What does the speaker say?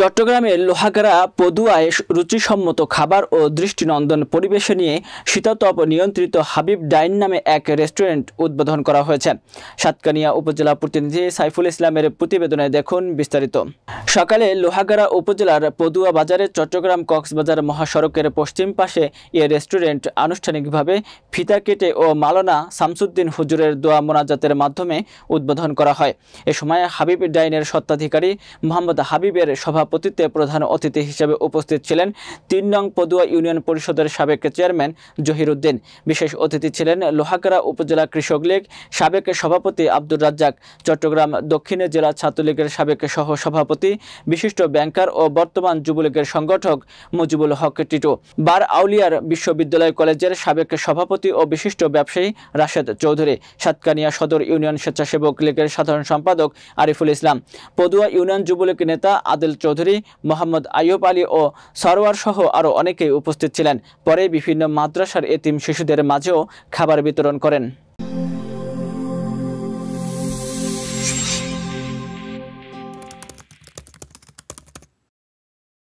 চট্টগ্রামের লোহাগাড়া পদুয়ায় রুচিসম্মত খাবার ও দৃষ্টিনন্দন পরিবেশে নিয়ে শীততপ নিয়ন্ত্রিত হাবিব ডাইন নামে এক রেস্টুরেন্ট উদ্বোধন করা হয়েছে সাতকানিয়া উপজেলা প্রতিনিধি সাইফুল ইসলামের প্রতিবেদনে দেখুন বিস্তারিত সকালে লোহাগাড়া উপজেলার পদুয়া বাজারে চট্টগ্রাম কক্সবাজার মহাসড়কের পশ্চিম পাশে এ রেস্টুরেন্ট আনুষ্ঠানিকভাবে ফিতা কেটে ও মালনা শামসুদ্দিন হুজুরের দোয়া মোনাজাতের মাধ্যমে উদ্বোধন করা হয় এ সময় হাবিব ডাইনের সত্ত্বাধিকারী মোহাম্মদ হাবিবের সভা সভাপতিত্বে প্রধান অতিথি হিসেবে উপস্থিত ছিলেন তিন নং পদুয়া ইউনিয়ন পরিষদের সাবেক চেয়ারম্যান জহিরুদ্দিন বিশেষ অতিথি ছিলেন লোহাকাড়া উপজেলা কৃষক লীগ সাবেক সভাপতি আব্দুর রাজ্জাক চট্টগ্রাম দক্ষিণে জেলা ছাত্রলীগের সাবেক সহ সভাপতি বিশিষ্ট ব্যাংকার ও বর্তমান যুবলীগের সংগঠক মুজিবুল হক টিটু বার আউলিয়ার বিশ্ববিদ্যালয় কলেজের সাবেক সভাপতি ও বিশিষ্ট ব্যবসায়ী রাশেদ চৌধুরী সাতকানিয়া সদর ইউনিয়ন স্বেচ্ছাসেবক লীগের সাধারণ সম্পাদক আরিফুল ইসলাম পদুয়া ইউনিয়ন যুবলীগ নেতা আদিল চৌধুরী চৌধুরী মোহাম্মদ আইয়ুব আলী ও সরওয়ার সহ আরও অনেকেই উপস্থিত ছিলেন পরে বিভিন্ন মাদ্রাসার এতিম শিশুদের মাঝেও খাবার বিতরণ করেন